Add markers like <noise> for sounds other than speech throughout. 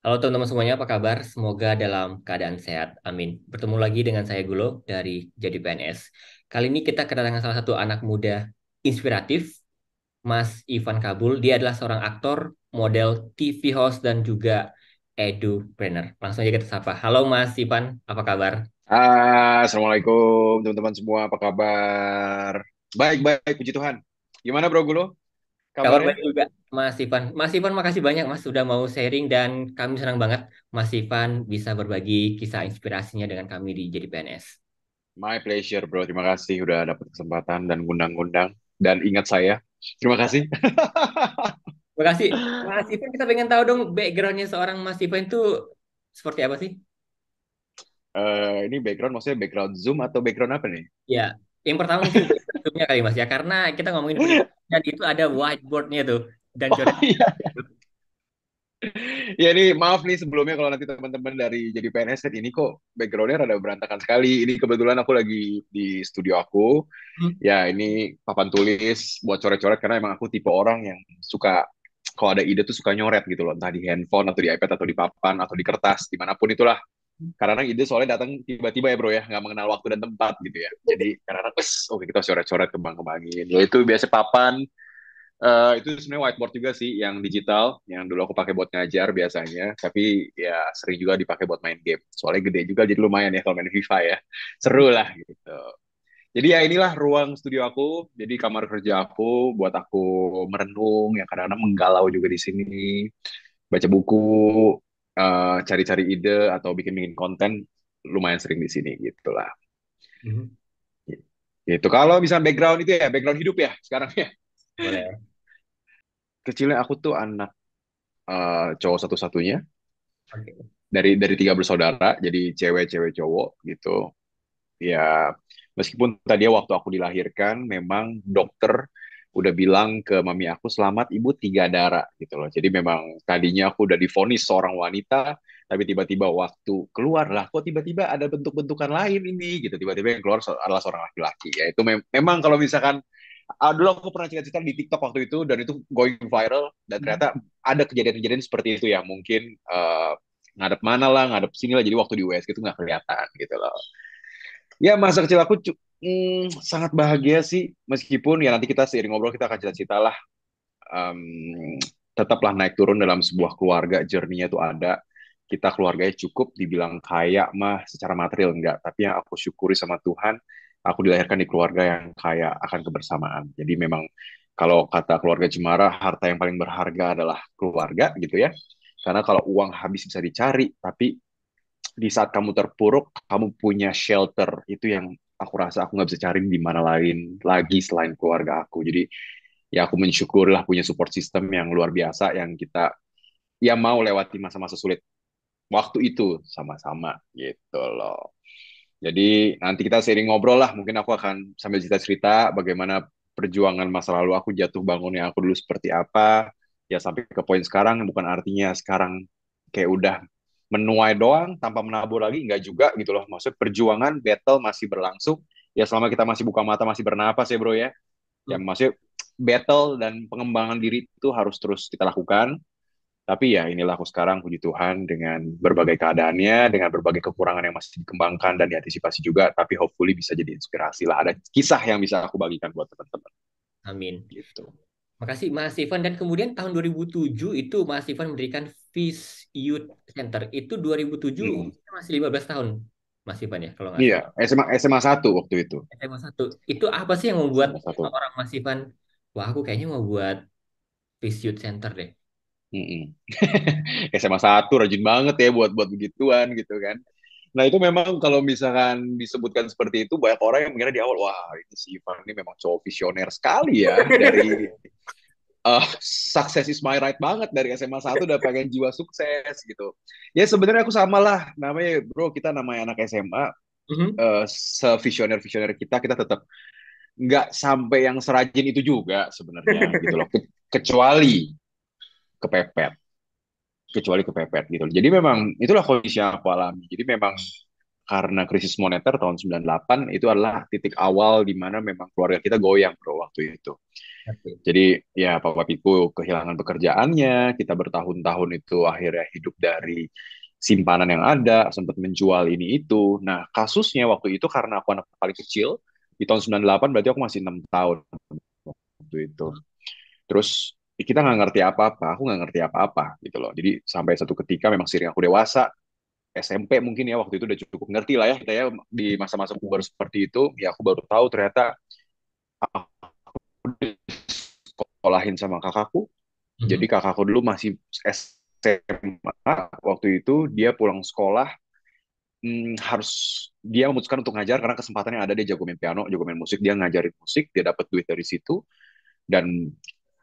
Halo teman-teman semuanya, apa kabar? Semoga dalam keadaan sehat. Amin. Bertemu lagi dengan saya Gulo dari Jadi PNS. Kali ini kita kedatangan salah satu anak muda inspiratif, Mas Ivan Kabul. Dia adalah seorang aktor, model, TV host, dan juga edupreneur. Langsung aja kita sapa. Halo Mas Ivan, apa kabar? Ah, Assalamualaikum teman-teman semua, apa kabar? Baik, baik, puji Tuhan. Gimana bro Gulo? Kabar baik juga, Mas Ivan. Mas Ivan, makasih banyak Mas sudah mau sharing dan kami senang banget Mas Ivan bisa berbagi kisah inspirasinya dengan kami di Jadi PNS. My pleasure, bro. Terima kasih sudah dapat kesempatan dan undang-undang dan ingat saya. Terima kasih. <laughs> Terima kasih. Mas Ivan, kita pengen tahu dong backgroundnya seorang Mas Ivan itu seperti apa sih? Uh, ini background maksudnya background Zoom atau background apa nih? Ya, yang pertama mungkin <laughs> nya kali mas ya, karena kita ngomongin <laughs> dan itu ada whiteboardnya tuh dan coret. Oh, iya. <laughs> ya ini maaf nih sebelumnya kalau nanti teman-teman dari jadi PNS ini kok backgroundnya rada berantakan sekali. Ini kebetulan aku lagi di studio aku. Hmm. Ya ini papan tulis buat coret-coret karena emang aku tipe orang yang suka kalau ada ide tuh suka nyoret gitu loh entah di handphone atau di iPad atau di papan atau di kertas dimanapun itulah karena ide soalnya datang tiba-tiba ya bro ya nggak mengenal waktu dan tempat gitu ya jadi karena pes, oke okay, kita coret-coret kembang-kembangin ya Itu biasa papan uh, itu sebenarnya whiteboard juga sih yang digital yang dulu aku pakai buat ngajar biasanya tapi ya sering juga dipakai buat main game soalnya gede juga jadi lumayan ya kalau main FIFA ya seru lah gitu jadi ya inilah ruang studio aku jadi kamar kerja aku buat aku merenung ya kadang-kadang menggalau juga di sini baca buku Eh, cari-cari ide atau bikin-bikin konten lumayan sering di sini gitulah. Mm-hmm. Gitu. Kalau misalnya background itu ya background hidup ya sekarang ya. Kecilnya aku tuh anak uh, cowok satu-satunya. Dari dari tiga bersaudara, jadi cewek-cewek cowok gitu. Ya meskipun tadi waktu aku dilahirkan memang dokter udah bilang ke mami aku selamat ibu tiga darah gitu loh. Jadi memang tadinya aku udah difonis seorang wanita, tapi tiba-tiba waktu keluar lah kok tiba-tiba ada bentuk-bentukan lain ini gitu. Tiba-tiba yang keluar adalah seorang laki-laki. Ya itu mem memang kalau misalkan uh, dulu aku pernah cerita-cerita di TikTok waktu itu dan itu going viral dan hmm. ternyata ada kejadian-kejadian seperti itu ya mungkin uh, ngadep mana lah ngadep sini lah jadi waktu di US itu nggak kelihatan gitu loh ya masa kecil aku hmm, sangat bahagia sih meskipun ya nanti kita seiring ngobrol kita akan cerita cerita lah um, tetaplah naik turun dalam sebuah keluarga jerninya itu ada kita keluarganya cukup dibilang kaya mah secara material enggak tapi yang aku syukuri sama Tuhan aku dilahirkan di keluarga yang kaya akan kebersamaan jadi memang kalau kata keluarga Cemara harta yang paling berharga adalah keluarga gitu ya karena kalau uang habis bisa dicari tapi di saat kamu terpuruk kamu punya shelter itu yang aku rasa aku nggak bisa cari di mana lain lagi selain keluarga aku. Jadi ya aku mensyukurlah punya support system yang luar biasa yang kita ya mau lewati masa-masa sulit waktu itu sama-sama gitu loh. Jadi nanti kita sering ngobrol lah, mungkin aku akan sambil cerita-cerita bagaimana perjuangan masa lalu aku jatuh bangunnya aku dulu seperti apa, ya sampai ke poin sekarang bukan artinya sekarang kayak udah menuai doang tanpa menabur lagi nggak juga gitu loh maksud perjuangan battle masih berlangsung ya selama kita masih buka mata masih bernapas ya bro ya ya hmm. masih battle dan pengembangan diri itu harus terus kita lakukan tapi ya inilah aku sekarang puji Tuhan dengan berbagai keadaannya dengan berbagai kekurangan yang masih dikembangkan dan diantisipasi juga tapi hopefully bisa jadi inspirasi lah ada kisah yang bisa aku bagikan buat teman-teman amin gitu Makasih Mas Ivan dan kemudian tahun 2007 itu Mas Ivan mendirikan Fish Youth Center. Itu 2007 hmm. masih 15 tahun Mas Ivan ya kalau Iya, SMA SMA 1 waktu itu. SMA 1. Itu apa sih yang membuat orang Mas Ivan wah aku kayaknya mau buat Fish Youth Center deh. Mm -mm. SMA 1 rajin banget ya buat buat begituan gitu kan. Nah itu memang kalau misalkan disebutkan seperti itu banyak orang yang mengira di awal wah ini si Ivan ini memang cowok visioner sekali ya dari uh, <laughs> sukses is my right banget dari SMA 1 udah pengen jiwa sukses gitu. Ya sebenarnya aku sama lah namanya bro kita namanya anak SMA mm mm-hmm. eh, visioner uh, visioner kita kita tetap nggak sampai yang serajin itu juga sebenarnya gitu loh kecuali kepepet kecuali kepepet gitu. Jadi memang itulah kondisi yang aku alami. Jadi memang karena krisis moneter tahun 98 itu adalah titik awal di mana memang keluarga kita goyang bro waktu itu. Jadi ya papa piku kehilangan pekerjaannya, kita bertahun-tahun itu akhirnya hidup dari simpanan yang ada, sempat menjual ini itu. Nah kasusnya waktu itu karena aku anak paling kecil, di tahun 98 berarti aku masih enam tahun waktu itu. Terus kita nggak ngerti apa-apa, aku nggak ngerti apa-apa gitu loh. Jadi sampai satu ketika memang sering aku dewasa, SMP mungkin ya waktu itu udah cukup ngerti lah ya kita ya di masa-masa aku baru seperti itu, ya aku baru tahu ternyata aku sekolahin sama kakakku. hmm Jadi kakakku dulu masih SMA waktu itu dia pulang sekolah hmm, harus dia memutuskan untuk ngajar karena kesempatannya ada dia jago main piano, jago main musik, dia ngajarin musik, dia dapat duit dari situ dan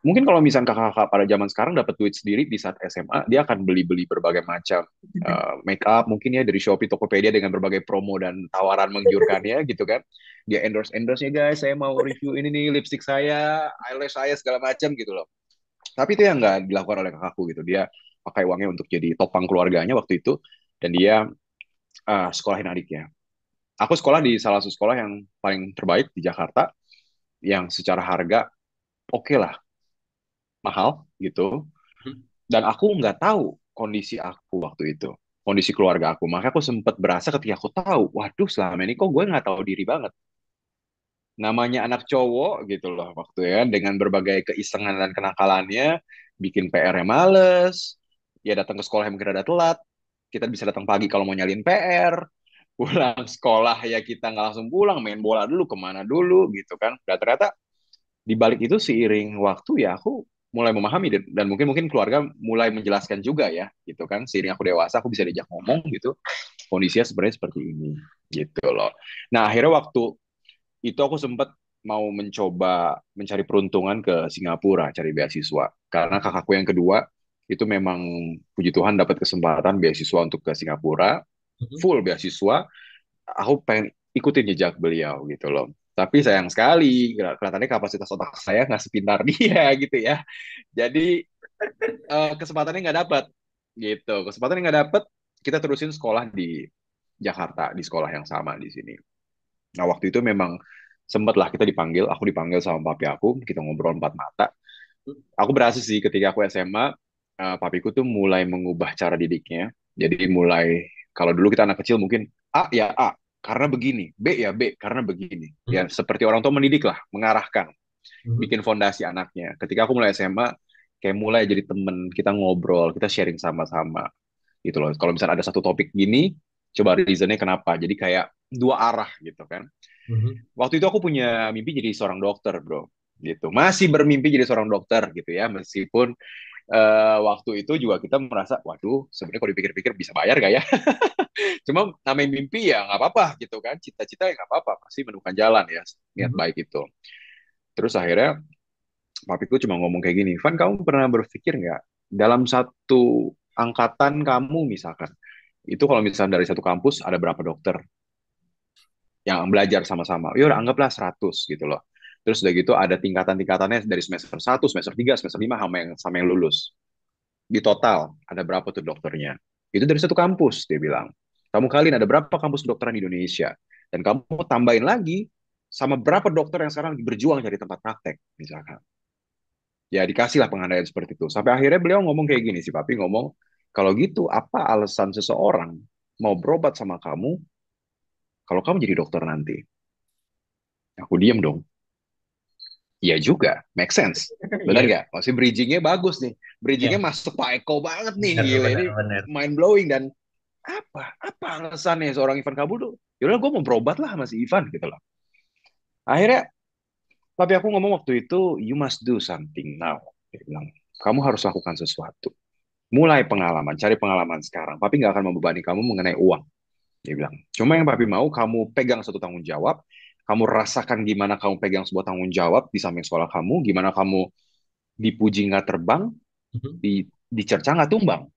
mungkin kalau misalnya kakak-kakak pada zaman sekarang dapat duit sendiri di saat SMA, dia akan beli-beli berbagai macam uh, iya. eh, make up, mungkin ya dari Shopee, Tokopedia dengan berbagai promo dan tawaran menggiurkan ya <laughs> gitu kan. Dia endorse endorse ya guys, saya mau review ini nih lipstick saya, eyelash saya segala macam gitu loh. Tapi itu yang nggak dilakukan oleh kakakku gitu. Dia pakai uangnya untuk jadi topang keluarganya waktu itu dan dia uh, sekolahin adiknya. Aku sekolah di salah satu sekolah yang paling terbaik di Jakarta yang secara harga oke okay lah mahal gitu hmm. dan aku nggak tahu kondisi aku waktu itu kondisi keluarga aku makanya aku sempat berasa ketika aku tahu waduh selama ini kok gue nggak tahu diri banget namanya anak cowok gitu loh waktu ya dengan berbagai keisengan dan kenakalannya bikin PR-nya males ya datang ke sekolah yang mungkin ada telat kita bisa datang pagi kalau mau nyalin PR <laughs> pulang sekolah ya kita nggak langsung pulang main bola dulu kemana dulu gitu kan dan ternyata di balik itu seiring waktu ya aku mulai memahami dan mungkin mungkin keluarga mulai menjelaskan juga ya gitu kan seiring aku dewasa aku bisa diajak ngomong gitu kondisinya sebenarnya seperti ini gitu loh nah akhirnya waktu itu aku sempat mau mencoba mencari peruntungan ke Singapura cari beasiswa karena kakakku yang kedua itu memang puji Tuhan dapat kesempatan beasiswa untuk ke Singapura hmm. full beasiswa aku pengen ikutin jejak beliau gitu loh tapi sayang sekali, kelihatannya kapasitas otak saya nggak sepintar <laughs> dia gitu ya. Jadi uh, kesempatannya nggak dapat gitu. Kesempatannya nggak dapat, kita terusin sekolah di Jakarta di sekolah yang sama di sini. Nah waktu itu memang sempat lah kita dipanggil, aku dipanggil sama papi aku, kita ngobrol empat mata. Aku berhasil sih ketika aku SMA, uh, eh, papiku tuh mulai mengubah cara didiknya. Jadi mulai kalau dulu kita anak kecil mungkin A ya A, karena begini, B ya B karena begini. Hmm. Ya seperti orang tua mendidik lah, mengarahkan, hmm. bikin fondasi anaknya. Ketika aku mulai SMA, kayak mulai jadi temen, kita ngobrol, kita sharing sama-sama, gitu loh. Kalau misalnya ada satu topik gini, coba reasonnya kenapa. Jadi kayak dua arah gitu kan. hmm Waktu itu aku punya mimpi jadi seorang dokter, bro. Gitu. Masih bermimpi jadi seorang dokter gitu ya, meskipun uh, waktu itu juga kita merasa, waduh, sebenarnya kalau dipikir-pikir bisa bayar gak ya? <laughs> Cuma namanya mimpi ya nggak apa-apa gitu kan, cita-cita ya nggak apa-apa, pasti menemukan jalan ya, niat mhm. baik itu. Terus akhirnya papiku cuma ngomong kayak gini, Van kamu pernah berpikir nggak dalam satu angkatan kamu misalkan, itu kalau misalnya dari satu kampus ada berapa dokter yang belajar sama-sama, ya udah anggaplah 100 gitu loh. Terus udah gitu ada tingkatan-tingkatannya dari semester 1, semester 3, semester 5 sama yang sama yang lulus. Di total ada berapa tuh dokternya? Itu dari satu kampus dia bilang. Kamu kalian ada berapa kampus dokteran di Indonesia? Dan kamu tambahin lagi sama berapa dokter yang sekarang berjuang cari tempat praktek misalkan. Ya dikasihlah pengandaian seperti itu. Sampai akhirnya beliau ngomong kayak gini sih Papi ngomong, kalau gitu apa alasan seseorang mau berobat sama kamu kalau kamu jadi dokter nanti? Aku diem dong. Iya juga, make sense. <laughs> Benar iya. nggak? Masih bridgingnya bagus nih. Bridgingnya yeah. masuk Pak Eko banget nih. Bener, Gila, bener, ini mind blowing dan apa? Apa alasannya seorang Ivan Kabul tuh? Yaudah gue mau berobat lah masih Ivan gitu loh. Akhirnya tapi aku ngomong waktu itu you must do something now. Dia bilang, kamu harus lakukan sesuatu. Mulai pengalaman, cari pengalaman sekarang. Tapi nggak akan membebani kamu mengenai uang. Dia bilang, cuma yang papi mau kamu pegang satu tanggung jawab, kamu rasakan gimana kamu pegang sebuah tanggung jawab di samping sekolah kamu, gimana kamu dipuji nggak terbang, mm-hmm. di, dicerca nggak tumbang.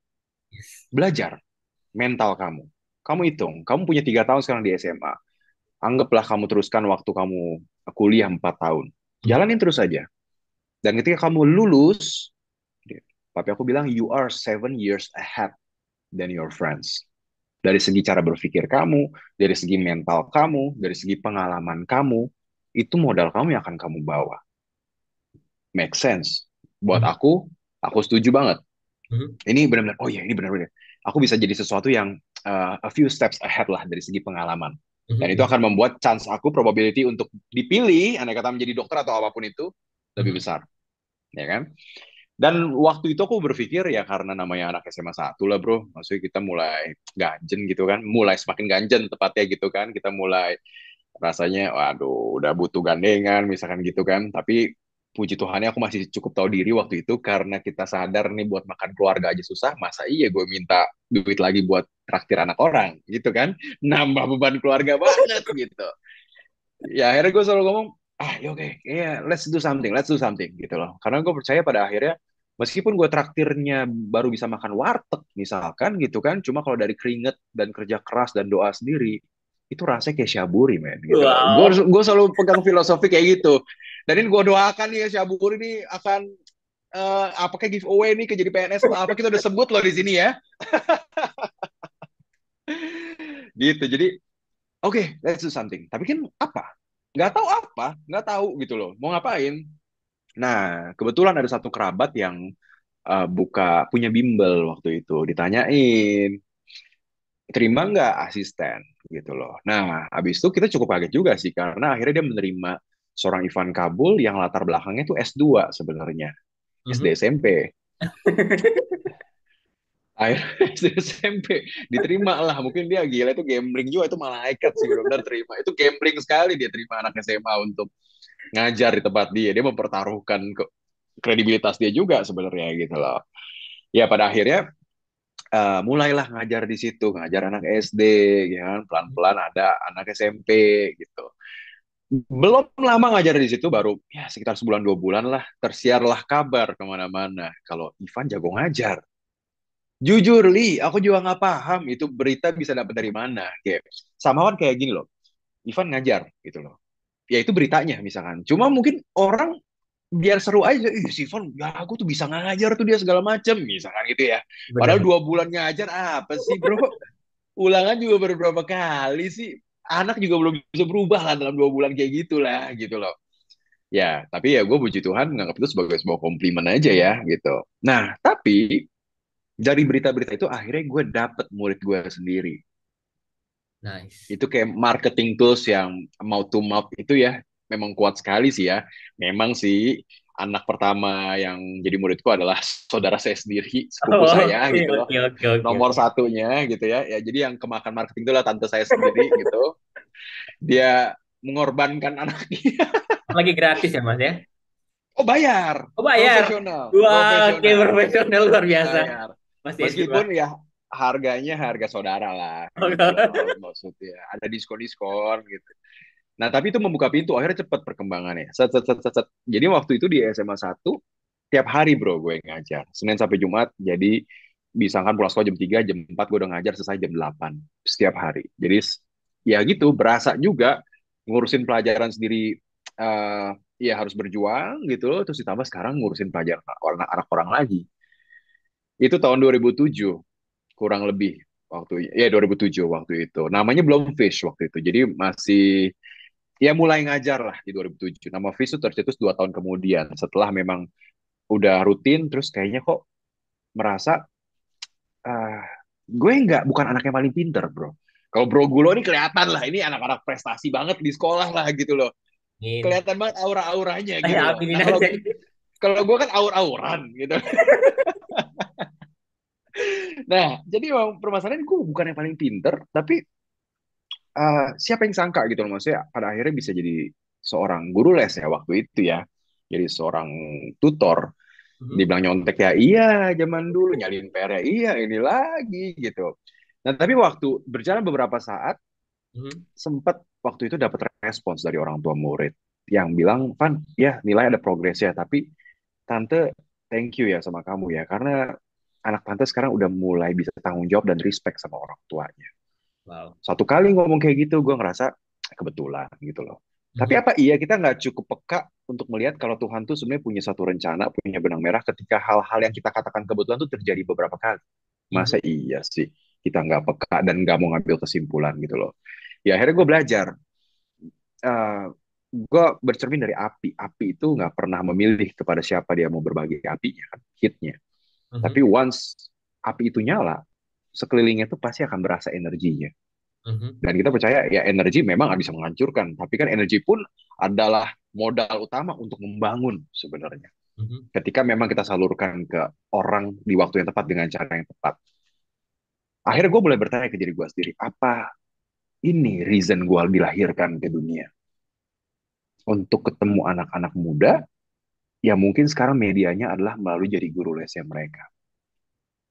Belajar mental kamu. Kamu hitung, kamu punya tiga tahun sekarang di SMA. Anggaplah kamu teruskan waktu kamu kuliah empat tahun. Mm-hmm. Jalanin terus saja. Dan ketika kamu lulus, tapi aku bilang, you are seven years ahead than your friends. Dari segi cara berpikir kamu, dari segi mental kamu, dari segi pengalaman kamu, itu modal kamu yang akan kamu bawa. Make sense. Buat hmm. aku, aku setuju banget. Hmm. Ini benar-benar, oh iya ini benar-benar. Aku bisa jadi sesuatu yang uh, a few steps ahead lah dari segi pengalaman. Hmm. Dan itu akan membuat chance aku, probability untuk dipilih, anda kata menjadi dokter atau apapun itu, lebih besar. Ya kan? Dan waktu itu aku berpikir ya karena namanya anak SMA satu lah bro, maksudnya kita mulai ganjen gitu kan, mulai semakin ganjen tepatnya gitu kan, kita mulai rasanya waduh udah butuh gandengan misalkan gitu kan, tapi puji Tuhan aku masih cukup tahu diri waktu itu karena kita sadar nih buat makan keluarga aja susah, masa iya gue minta duit lagi buat traktir anak orang gitu kan, nambah beban keluarga banget <laughs> gitu. Ya akhirnya gue selalu ngomong, ah ya oke, okay, iya, yeah, let's do something, let's do something gitu loh. Karena gue percaya pada akhirnya meskipun gue traktirnya baru bisa makan warteg misalkan gitu kan cuma kalau dari keringet dan kerja keras dan doa sendiri itu rasanya kayak syaburi men gitu. wow. gue selalu pegang filosofi kayak gitu dan ini gue doakan ya syaburi ini akan uh, apa kayak giveaway nih ke jadi PNS atau apa kita udah sebut loh di sini ya <laughs> gitu jadi oke okay, let's do something tapi kan apa Gak tahu apa Gak tahu gitu loh mau ngapain Nah, kebetulan ada satu kerabat yang uh, buka punya bimbel waktu itu. Ditanyain, terima nggak asisten gitu loh. Nah, habis itu kita cukup kaget juga sih karena akhirnya dia menerima seorang Ivan Kabul yang latar belakangnya itu S2 sebenarnya. Mm-hmm. SD SMP. <laughs> akhirnya SMP diterima lah mungkin dia gila itu gambling juga itu malah malaikat sih benar terima itu gambling sekali dia terima anak SMA untuk ngajar di tempat dia dia mempertaruhkan ke kredibilitas dia juga sebenarnya gitu loh ya pada akhirnya uh, mulailah ngajar di situ ngajar anak SD gitu ya kan pelan-pelan ada anak SMP gitu belum lama ngajar di situ baru ya sekitar sebulan dua bulan lah tersiarlah kabar kemana-mana kalau Ivan jago ngajar jujur li aku juga nggak paham itu berita bisa dapat dari mana kayak samawan kayak gini loh Ivan ngajar gitu loh ya itu beritanya misalkan cuma mungkin orang biar seru aja Ih, Sifon ya aku tuh bisa ngajar tuh dia segala macam misalkan gitu ya Benar. padahal dua bulan ngajar apa sih bro ulangan juga beberapa kali sih anak juga belum bisa berubah lah dalam dua bulan kayak gitulah gitu loh ya tapi ya gue puji Tuhan nganggap itu sebagai sebuah komplimen aja ya gitu nah tapi dari berita-berita itu akhirnya gue dapet murid gue sendiri Nice. Itu kayak marketing tools yang mau to mouth itu ya memang kuat sekali sih ya. Memang sih anak pertama yang jadi muridku adalah <laughs> saudara saya sendiri, sepupu oh, saya okay, gitu loh. Okay, okay, okay. Nomor satunya gitu ya. Ya jadi yang kemakan marketing itu lah tante saya sendiri <laughs> gitu. Dia mengorbankan anaknya. <laughs> Lagi gratis ya Mas ya? Oh bayar. Oh bayar. Profesional. Wah, wow, profesional. okay, luar biasa. Bayar. Masih ya, Meskipun ya harganya harga saudara lah <laughs> oh, gitu, maksudnya ada diskon diskon gitu nah tapi itu membuka pintu akhirnya cepat perkembangannya set, set, set, set, set. jadi waktu itu di SMA 1 tiap hari bro gue ngajar senin sampai jumat jadi bisa kan pulang sekolah jam 3, jam 4 gue udah ngajar selesai jam 8 setiap hari. Jadi ya gitu berasa juga ngurusin pelajaran sendiri uh, ya harus berjuang gitu loh terus ditambah sekarang ngurusin pelajaran orang anak orang lagi. Itu tahun 2007 kurang lebih waktu ya 2007 waktu itu. Namanya belum Fish waktu itu. Jadi masih ya mulai ngajar lah di 2007. Nama Fish itu tercetus dua tahun kemudian setelah memang udah rutin terus kayaknya kok merasa uh, gue nggak bukan anak yang paling pinter bro. Kalau Bro Gulo ini kelihatan lah ini anak-anak prestasi banget di sekolah lah gitu loh. Gini. Iya. Kelihatan banget aura-auranya eh, gitu. Nah, kalau, kalau gue kan aur-auran gitu. <laughs> nah jadi memang permasalahan gue bukan yang paling pinter tapi uh, siapa yang sangka gitu loh maksudnya pada akhirnya bisa jadi seorang guru les ya waktu itu ya jadi seorang tutor hmm. dibilang nyontek ya iya zaman dulu nyalin PR ya iya ini lagi gitu nah tapi waktu berjalan beberapa saat hmm. sempat waktu itu dapat respons dari orang tua murid yang bilang Van ya nilai ada progres ya tapi tante thank you ya sama kamu ya karena anak tante sekarang udah mulai bisa tanggung jawab dan respect sama orang tuanya. Wow. Satu kali ngomong kayak gitu, gue ngerasa eh, kebetulan gitu loh. Hmm. Tapi apa iya kita nggak cukup peka untuk melihat kalau Tuhan tuh sebenarnya punya satu rencana, punya benang merah ketika hal-hal yang kita katakan kebetulan tuh terjadi beberapa kali. Hmm. Masa hmm. iya sih kita nggak peka dan nggak mau ngambil kesimpulan gitu loh. Ya akhirnya gue belajar. Uh, eh, gue bercermin dari api. Api itu nggak pernah memilih kepada siapa dia mau berbagi apinya, kan, hitnya. -hmm. Tapi once api itu nyala, sekelilingnya itu pasti akan berasa energinya. Mm -hmm. Dan kita percaya ya energi memang nggak bisa menghancurkan, tapi kan energi pun adalah modal utama untuk membangun sebenarnya. Mm -hmm. Ketika memang kita salurkan ke orang di waktu yang tepat dengan cara yang tepat. Akhirnya gue mulai bertanya ke diri gue sendiri, apa ini reason gue dilahirkan ke dunia? Untuk ketemu anak-anak muda ya mungkin sekarang medianya adalah melalui jadi guru lesnya mereka.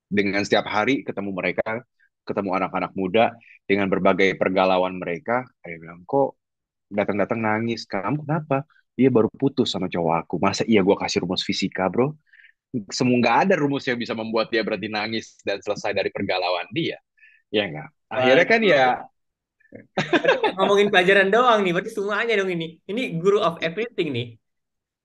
Dengan setiap hari ketemu mereka, ketemu anak-anak muda dengan berbagai pergalauan mereka, saya bilang kok datang-datang nangis, kamu kenapa? Dia baru putus sama cowok aku. Masa iya gue kasih rumus fisika, bro? Semoga ada rumus yang bisa membuat dia berarti nangis dan selesai dari pergalauan dia. Ya enggak? Akhirnya kan ya ngomongin pelajaran doang nih, berarti semuanya dong ini. Ini guru of everything nih.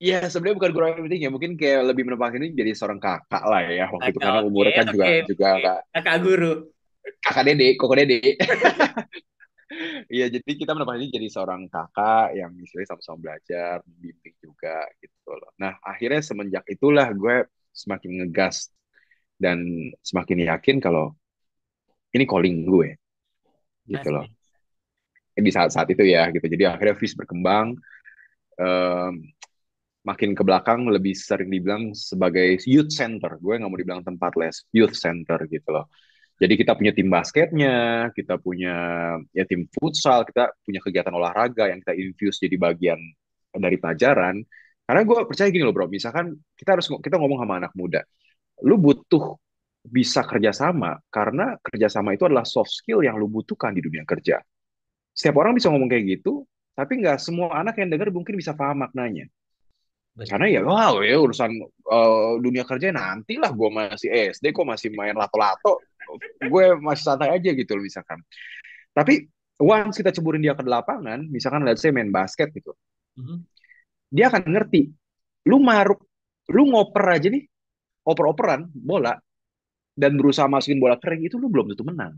Iya sebenarnya bukan kurang penting ya mungkin kayak lebih menempatkan ini jadi seorang kakak lah ya waktu itu karena umurnya kan juga juga kakak, kakak guru kakak dede koko dede <laughs> Iya, jadi kita ini jadi seorang kakak yang misalnya sama-sama belajar, bimbing juga gitu loh. Nah, akhirnya semenjak itulah gue semakin ngegas dan semakin yakin kalau ini calling gue gitu loh. Di saat-saat itu ya gitu. Jadi akhirnya Fish berkembang makin ke belakang lebih sering dibilang sebagai youth center. Gue nggak mau dibilang tempat les, youth center gitu loh. Jadi kita punya tim basketnya, kita punya ya tim futsal, kita punya kegiatan olahraga yang kita infuse jadi bagian dari pelajaran. Karena gue percaya gini loh bro, misalkan kita harus kita ngomong sama anak muda, lu butuh bisa kerjasama karena kerjasama itu adalah soft skill yang lu butuhkan di dunia kerja. Setiap orang bisa ngomong kayak gitu, tapi nggak semua anak yang dengar mungkin bisa paham maknanya. Betul. Karena ya wow ya urusan uh, dunia kerja nanti lah gue masih SD, gue masih main lato-lato, gue masih santai aja gitu loh misalkan. Tapi once kita ceburin dia ke lapangan, misalkan let's say main basket gitu, mm-hmm. dia akan ngerti. Lu maruk, lu ngoper aja nih, oper-operan bola, dan berusaha masukin bola kering itu lu belum tentu menang.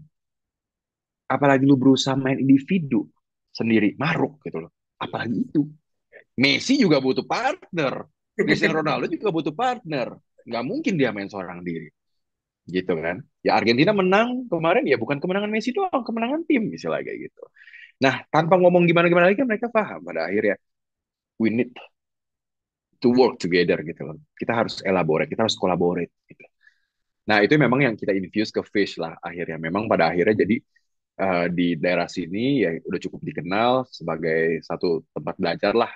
Apalagi lu berusaha main individu sendiri, maruk gitu loh. Apalagi itu Messi juga butuh partner. Cristiano Ronaldo juga butuh partner. Nggak mungkin dia main seorang diri. Gitu kan. Ya Argentina menang kemarin ya bukan kemenangan Messi doang, kemenangan tim misalnya kayak gitu. Nah, tanpa ngomong gimana-gimana lagi kan mereka paham pada akhirnya we need to work together gitu loh. Kita harus elaborate, kita harus collaborate gitu. Nah, itu memang yang kita infuse ke fish lah akhirnya. Memang pada akhirnya jadi uh, di daerah sini ya udah cukup dikenal sebagai satu tempat belajar lah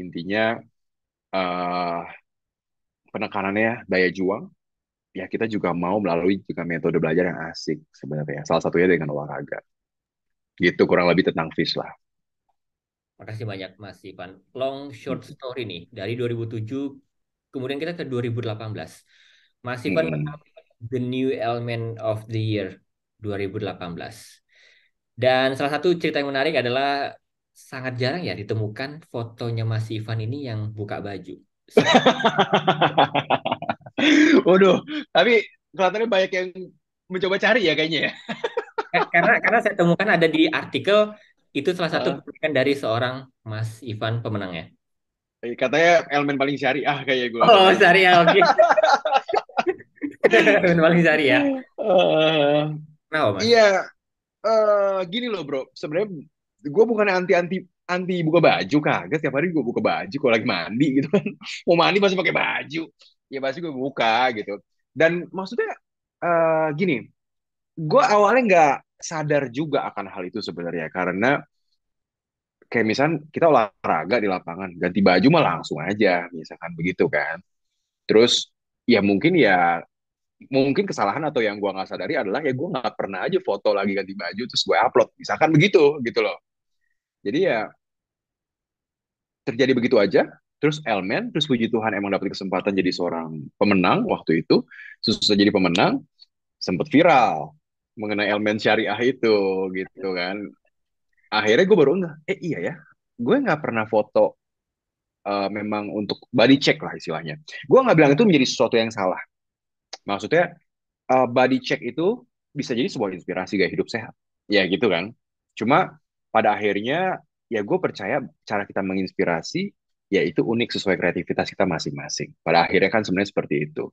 intinya uh, penekanannya daya juang ya kita juga mau melalui juga metode belajar yang asik sebenarnya salah satunya dengan olahraga gitu kurang lebih tentang fish lah Makasih banyak Mas Ivan. Long short hmm. story nih dari 2007 kemudian kita ke 2018. Mas Ivan hmm. The New Element of the Year 2018. Dan salah satu cerita yang menarik adalah sangat jarang ya ditemukan fotonya Mas Ivan ini yang buka baju. <laughs> Waduh, tapi kelihatannya banyak yang mencoba cari ya kayaknya ya. <laughs> Eh, karena karena saya temukan ada di artikel itu salah satu uh. dari seorang Mas Ivan pemenangnya. Eh, katanya elemen paling cari ah kayak gue. Oh, ya oke. <laughs> elemen paling syariah. Ya. Eh, uh, nah, Iya. Uh, gini loh, Bro. Sebenarnya gue bukan anti anti anti buka baju kagak setiap hari gue buka baju kalau lagi mandi gitu kan <laughs> mau mandi pasti pakai baju ya pasti gue buka gitu dan maksudnya uh, gini gue awalnya nggak sadar juga akan hal itu sebenarnya karena kayak misal kita olahraga di lapangan ganti baju mah langsung aja misalkan begitu kan terus ya mungkin ya mungkin kesalahan atau yang gue nggak sadari adalah ya gue nggak pernah aja foto lagi ganti baju terus gue upload misalkan begitu gitu loh jadi ya terjadi begitu aja terus Elmen terus puji Tuhan emang dapat kesempatan jadi seorang pemenang waktu itu susah jadi pemenang sempat viral mengenai elemen syariah itu gitu kan akhirnya gue baru enggak eh iya ya gue nggak pernah foto uh, memang untuk body check lah istilahnya gue nggak bilang itu menjadi sesuatu yang salah maksudnya uh, body check itu bisa jadi sebuah inspirasi gaya hidup sehat ya gitu kan cuma pada akhirnya ya gue percaya cara kita menginspirasi ya itu unik sesuai kreativitas kita masing-masing. Pada akhirnya kan sebenarnya seperti itu.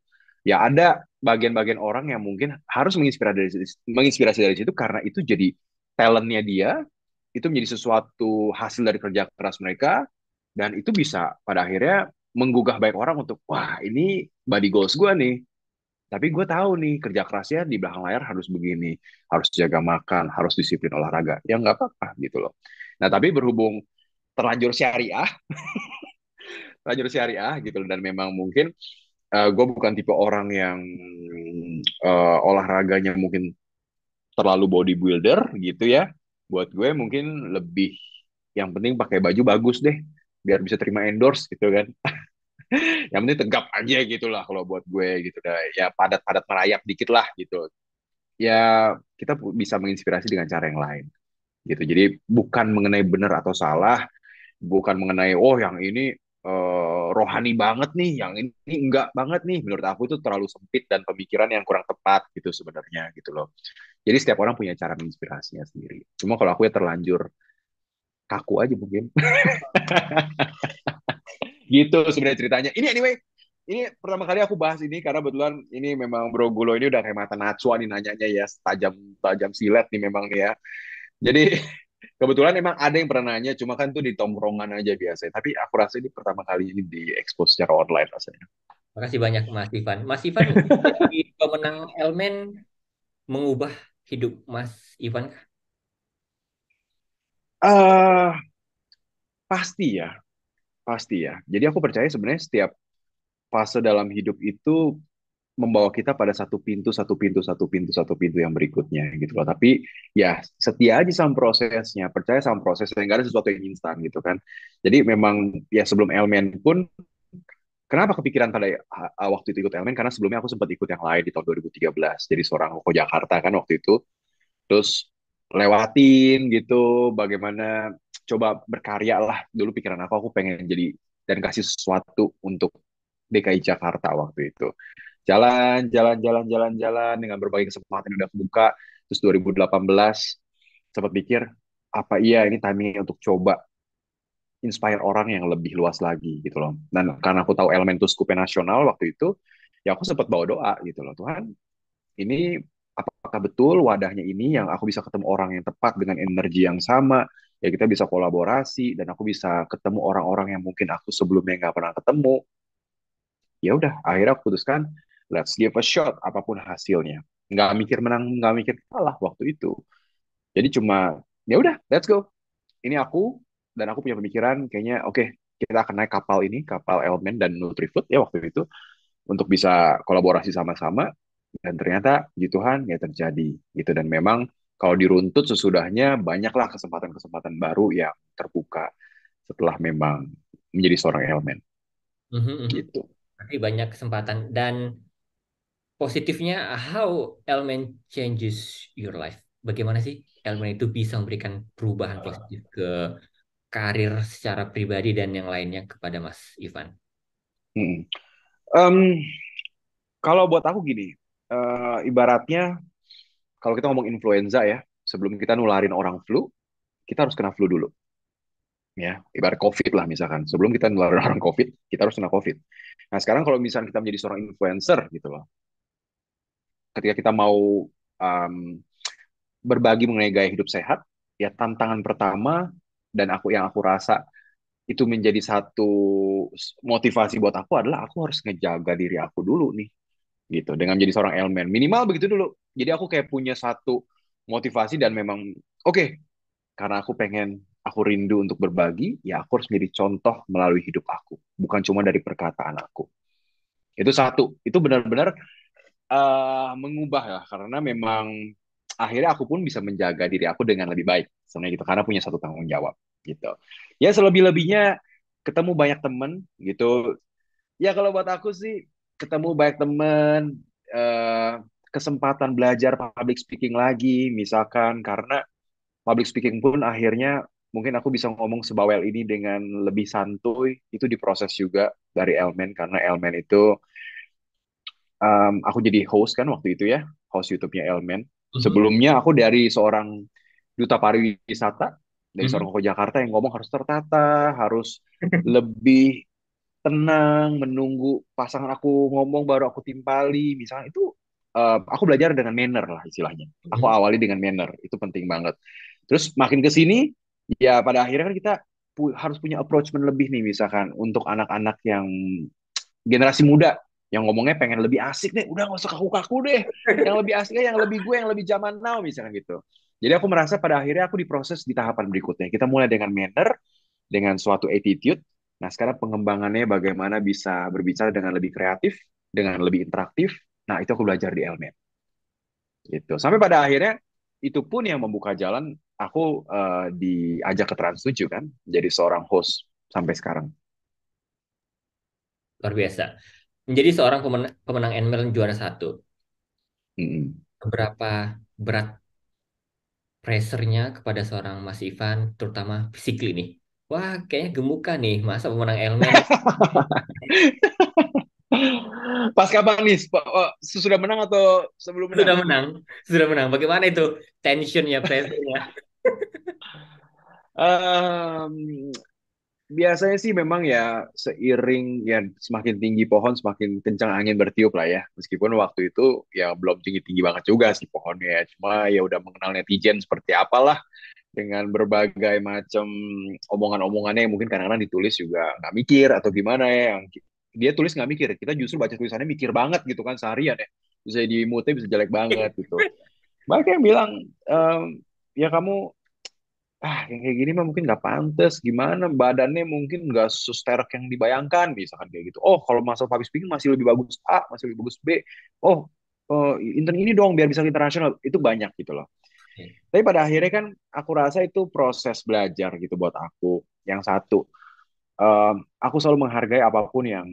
Ya ada bagian-bagian orang yang mungkin harus menginspirasi dari, menginspirasi dari situ karena itu jadi talentnya dia, itu menjadi sesuatu hasil dari kerja keras mereka, dan itu bisa pada akhirnya menggugah baik orang untuk, wah ini body goals gue nih, tapi gue tahu nih kerja kerasnya di belakang layar harus begini, harus jaga makan, harus disiplin olahraga. Ya nggak apa-apa gitu loh. Nah tapi berhubung terlanjur syariah, <laughs> terlanjur syariah gitu loh, dan memang mungkin uh, eh, gue bukan tipe orang yang uh, olahraganya mungkin terlalu bodybuilder gitu ya. Buat gue mungkin lebih yang penting pakai baju bagus deh biar bisa terima endorse gitu kan. <laughs> <laughs> yang penting tegap aja gitu lah kalau buat gue gitu dah ya padat-padat merayap dikit lah gitu ya kita bisa menginspirasi dengan cara yang lain gitu jadi bukan mengenai benar atau salah bukan mengenai oh yang ini uh, rohani banget nih yang ini enggak banget nih menurut aku itu terlalu sempit dan pemikiran yang kurang tepat gitu sebenarnya gitu loh jadi setiap orang punya cara menginspirasinya sendiri cuma kalau aku ya terlanjur kaku aja mungkin <laughs> gitu sebenarnya ceritanya ini anyway ini pertama kali aku bahas ini karena kebetulan ini memang Bro Gulo ini udah kayak mata Natsua nih nanyanya ya tajam tajam silet nih memang nih ya. Jadi <laughs> kebetulan emang ada yang pernah nanya cuma kan tuh di tongkrongan aja biasa Tapi aku rasa ini pertama kali ini di expose secara online rasanya. Makasih banyak Mas Ivan. Mas Ivan <laughs> jadi pemenang Elmen mengubah hidup Mas Ivan Uh, pasti ya Pasti ya. Jadi aku percaya sebenarnya setiap fase dalam hidup itu membawa kita pada satu pintu, satu pintu, satu pintu, satu pintu yang berikutnya gitu loh. Tapi ya setia aja sama prosesnya, percaya sama prosesnya, enggak ada sesuatu yang instan gitu kan. Jadi memang ya sebelum elemen pun, kenapa kepikiran pada waktu itu ikut elemen? Karena sebelumnya aku sempat ikut yang lain di tahun 2013, jadi seorang koko Jakarta kan waktu itu. Terus lewatin gitu, bagaimana coba berkarya lah dulu pikiran aku aku pengen jadi dan kasih sesuatu untuk DKI Jakarta waktu itu jalan jalan jalan jalan jalan dengan berbagai kesempatan yang udah buka terus 2018 sempat pikir apa iya ini timing untuk coba inspire orang yang lebih luas lagi gitu loh dan karena aku tahu elemen skupe nasional waktu itu ya aku sempat bawa doa gitu loh Tuhan ini apakah betul wadahnya ini yang aku bisa ketemu orang yang tepat dengan energi yang sama ya kita bisa kolaborasi dan aku bisa ketemu orang-orang yang mungkin aku sebelumnya nggak pernah ketemu ya udah akhirnya aku putuskan let's give a shot apapun hasilnya nggak mikir menang nggak mikir kalah waktu itu jadi cuma ya udah let's go ini aku dan aku punya pemikiran kayaknya oke okay, kita akan naik kapal ini kapal elemen dan nutrifood ya waktu itu untuk bisa kolaborasi sama-sama dan ternyata gitu Tuhan ya terjadi gitu dan memang kalau diruntut sesudahnya banyaklah kesempatan-kesempatan baru yang terbuka setelah memang menjadi seorang elemen. Mm-hmm. mm-hmm. Gitu. banyak kesempatan dan positifnya how elemen changes your life. Bagaimana sih elemen itu bisa memberikan perubahan positif ke karir secara pribadi dan yang lainnya kepada Mas Ivan? Hmm. Um, kalau buat aku gini, uh, ibaratnya kalau kita ngomong influenza ya, sebelum kita nularin orang flu, kita harus kena flu dulu. Ya, ibarat COVID lah misalkan. Sebelum kita nularin <laughs> orang COVID, kita harus kena COVID. Nah sekarang kalau misalnya kita menjadi seorang influencer gitu loh, ketika kita mau um, berbagi mengenai gaya hidup sehat, ya tantangan pertama dan aku yang aku rasa itu menjadi satu motivasi buat aku adalah aku harus ngejaga diri aku dulu nih gitu dengan menjadi seorang elemen minimal begitu dulu jadi aku kayak punya satu motivasi dan memang oke okay, karena aku pengen aku rindu untuk berbagi ya aku harus menjadi contoh melalui hidup aku bukan cuma dari perkataan aku itu satu itu benar-benar uh, mengubah ya karena memang akhirnya aku pun bisa menjaga diri aku dengan lebih baik sebenarnya gitu karena punya satu tanggung jawab gitu ya selebih lebihnya ketemu banyak temen gitu ya kalau buat aku sih ketemu banyak teman uh, eh, kesempatan belajar public speaking lagi misalkan karena public speaking pun akhirnya mungkin aku bisa ngomong sebawel ini dengan lebih santuy itu diproses juga dari Elmen karena Elmen itu um, aku jadi host kan waktu itu ya host YouTube-nya Elmen mhm. sebelumnya aku dari seorang duta pariwisata dari mhm. seorang koko Jakarta yang ngomong harus tertata harus lebih tenang menunggu pasangan aku ngomong baru aku timpali misalnya itu uh, aku belajar dengan manner lah istilahnya hmm. aku awali dengan manner itu penting banget terus makin ke sini ya pada akhirnya kan kita pu harus punya approachment lebih nih misalkan untuk anak-anak yang generasi muda yang ngomongnya pengen lebih asik deh udah gak usah kaku-kaku deh yang lebih asiknya yang lebih gue yang lebih zaman now misalnya gitu jadi aku merasa pada akhirnya aku diproses di tahapan berikutnya kita mulai dengan manner dengan suatu attitude Nah, sekarang pengembangannya bagaimana bisa berbicara dengan lebih kreatif, dengan lebih interaktif. Nah, itu aku belajar di Elnet Gitu. Sampai pada akhirnya itu pun yang membuka jalan aku uh, diajak ke Trans7 kan, jadi seorang host sampai sekarang. Luar biasa. Menjadi seorang pemenang, pemenang juara satu. -hmm. Berapa berat pressernya kepada seorang Mas Ivan, terutama fisik ini wah kayaknya gemukan nih masa pemenang Elmer. <laughs> Pas kapan nih? Oh, sudah menang atau sebelum menang? Sudah menang. Sudah menang. Bagaimana itu tensionnya, pressurenya? um, <laughs> biasanya sih memang ya seiring ya semakin tinggi pohon semakin kencang angin bertiup lah ya. Meskipun waktu itu ya belum tinggi-tinggi banget juga sih pohonnya. Ya. Cuma ya udah mengenal netizen seperti apalah dengan berbagai macam omongan-omongannya yang mungkin kadang-kadang ditulis juga nggak mikir atau gimana ya yang dia tulis nggak mikir kita justru baca tulisannya mikir banget gitu kan seharian ya bisa di mute bisa jelek banget gitu banyak yang bilang ehm, ya kamu ah yang kayak gini mah mungkin nggak pantas gimana badannya mungkin nggak sesterek yang dibayangkan misalkan kayak gitu oh kalau masuk habis pikir masih lebih bagus A masih lebih bagus B oh uh, intern ini dong biar bisa internasional itu banyak gitu loh tapi pada akhirnya kan aku rasa itu proses belajar gitu buat aku. Yang satu, uh, aku selalu menghargai apapun yang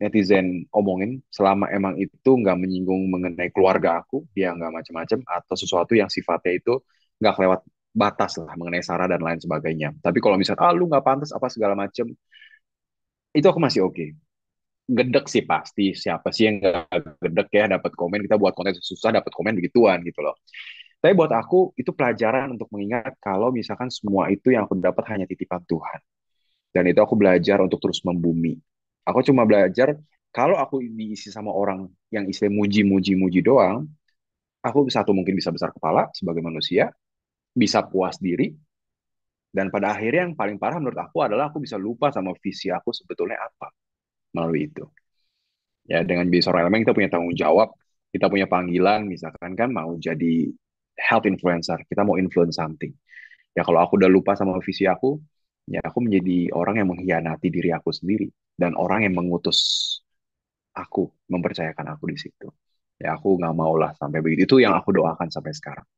netizen omongin selama emang itu nggak menyinggung mengenai keluarga aku, dia ya nggak macam-macam atau sesuatu yang sifatnya itu nggak lewat batas lah mengenai sara dan lain sebagainya. Tapi kalau misalnya ah lu nggak pantas apa segala macam itu aku masih oke. Okay. Gedek sih pasti siapa sih yang gak gedek ya dapat komen kita buat konten susah dapat komen begituan gitu loh. Tapi buat aku itu pelajaran untuk mengingat kalau misalkan semua itu yang aku dapat hanya titipan Tuhan. Dan itu aku belajar untuk terus membumi. Aku cuma belajar kalau aku diisi sama orang yang istilah muji-muji-muji doang, aku satu mungkin bisa besar kepala sebagai manusia, bisa puas diri, dan pada akhirnya yang paling parah menurut aku adalah aku bisa lupa sama visi aku sebetulnya apa melalui itu. Ya dengan bisa orang elemen kita punya tanggung jawab, kita punya panggilan misalkan kan mau jadi health influencer, kita mau influence something. Ya kalau aku udah lupa sama visi aku, ya aku menjadi orang yang mengkhianati diri aku sendiri dan orang yang mengutus aku, mempercayakan aku di situ. Ya aku nggak mau lah sampai begitu. Itu yang aku doakan sampai sekarang,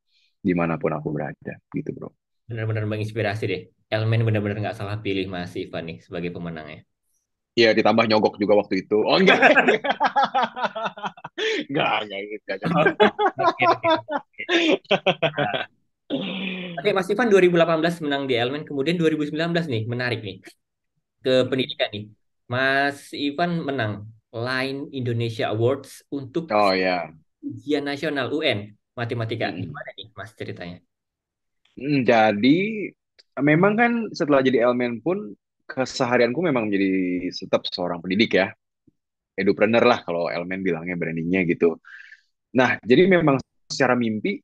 dimanapun aku berada, gitu bro. Benar-benar menginspirasi deh. Elmen benar-benar nggak salah pilih Mas Ivan nih sebagai pemenangnya. Iya, ditambah nyogok juga waktu itu. Oh enggak. <laughs> Enggak, enggak gitu. <laughs> Oke, Mas Ivan 2018 menang di Elemen, kemudian 2019 nih, menarik nih. Ke pendidikan nih. Mas Ivan menang Line Indonesia Awards untuk Oh ya. Ujian Nasional UN Matematika. Hmm. Gimana nih Mas ceritanya? Hmm, jadi memang kan setelah jadi elemen pun keseharianku memang menjadi tetap seorang pendidik ya edupreneur lah kalau elemen bilangnya brandingnya gitu. Nah, jadi memang secara mimpi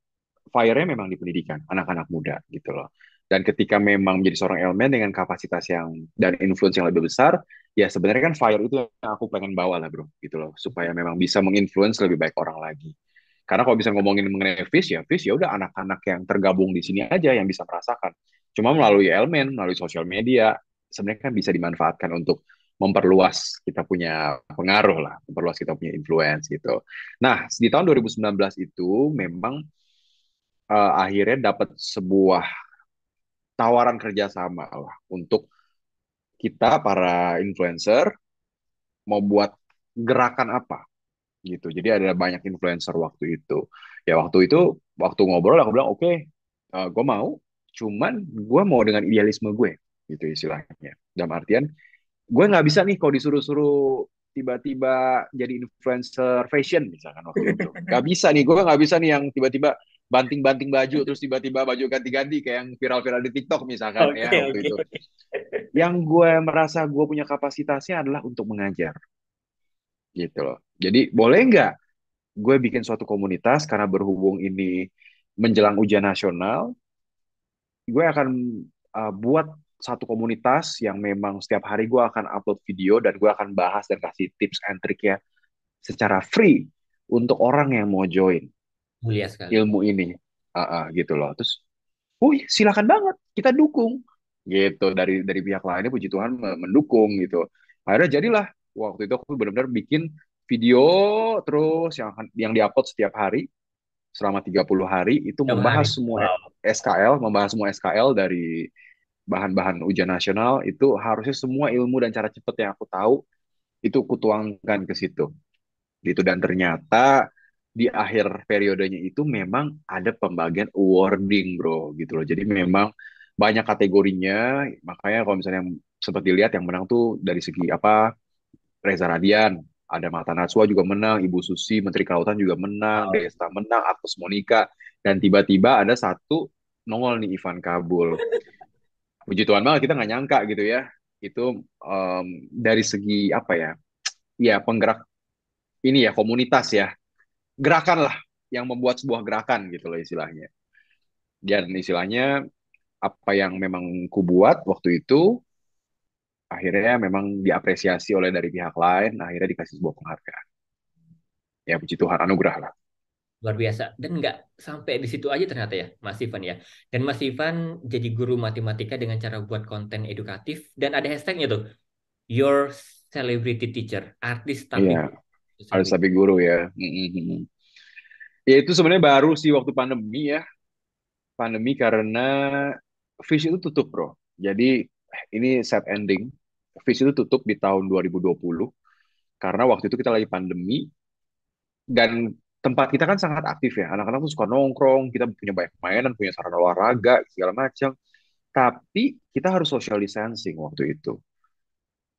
fire-nya memang di pendidikan anak-anak muda gitu loh. Dan ketika memang menjadi seorang elemen dengan kapasitas yang dan influence yang lebih besar, ya sebenarnya kan fire itu yang aku pengen bawa lah bro, gitu loh, supaya memang bisa menginfluence lebih baik orang lagi. Karena kalau bisa ngomongin mengenai fish ya fish ya udah anak-anak yang tergabung di sini aja yang bisa merasakan. Cuma melalui elemen, melalui sosial media, sebenarnya kan bisa dimanfaatkan untuk memperluas kita punya pengaruh lah, memperluas kita punya influence gitu. Nah, di tahun 2019 itu memang uh, akhirnya dapat sebuah tawaran kerjasama lah untuk kita para influencer mau buat gerakan apa gitu. Jadi ada banyak influencer waktu itu. Ya waktu itu waktu ngobrol aku bilang oke, okay, uh, eh, gue mau, cuman gue mau dengan idealisme gue gitu istilahnya. Dalam artian gue nggak bisa nih kalau disuruh-suruh tiba-tiba jadi influencer fashion misalkan waktu itu <laughs> nggak bisa nih gue nggak bisa nih yang tiba-tiba banting-banting baju <laughs> terus tiba-tiba baju ganti-ganti kayak yang viral-viral di TikTok misalkan okay, ya waktu okay. itu yang gue merasa gue punya kapasitasnya adalah untuk mengajar gitu loh jadi boleh nggak gue bikin suatu komunitas karena berhubung ini menjelang ujian nasional gue akan uh, buat satu komunitas yang memang setiap hari gue akan upload video dan gue akan bahas dan kasih tips and trick ya secara free untuk orang yang mau join mulia sekali ilmu ini uh, uh, gitu loh terus wih silakan banget kita dukung gitu dari dari pihak lainnya puji Tuhan mendukung gitu akhirnya jadilah waktu itu aku benar-benar bikin video terus yang yang diupload setiap hari selama 30 hari itu membahas hari. semua wow. SKL membahas semua SKL dari bahan-bahan ujian nasional itu harusnya semua ilmu dan cara cepat yang aku tahu itu kutuangkan ke situ gitu dan ternyata di akhir periodenya itu memang ada pembagian awarding bro gitu loh jadi memang banyak kategorinya makanya kalau misalnya sempat dilihat yang menang tuh dari segi apa Reza Radian ada Mata Natsua juga menang Ibu Susi Menteri Kelautan juga menang Desta menang Atus Monika dan tiba-tiba ada satu nongol nih Ivan Kabul puji Tuhan banget kita nggak nyangka gitu ya itu um, dari segi apa ya ya penggerak ini ya komunitas ya gerakan lah yang membuat sebuah gerakan gitu loh istilahnya dan istilahnya apa yang memang ku buat waktu itu akhirnya memang diapresiasi oleh dari pihak lain akhirnya dikasih sebuah penghargaan ya puji Tuhan anugerah lah luar biasa dan nggak sampai di situ aja ternyata ya Mas Ivan ya dan Mas Ivan jadi guru matematika dengan cara buat konten edukatif dan ada hashtagnya tuh your celebrity teacher artis tapi yeah. artis tapi guru ya mm-hmm. ya itu sebenarnya baru sih waktu pandemi ya pandemi karena Fish itu tutup bro jadi ini sad ending Fish itu tutup di tahun 2020 karena waktu itu kita lagi pandemi dan tempat kita kan sangat aktif ya. Anak-anak tuh suka nongkrong, kita punya banyak mainan, punya sarana olahraga, segala macam. Tapi kita harus social distancing waktu itu.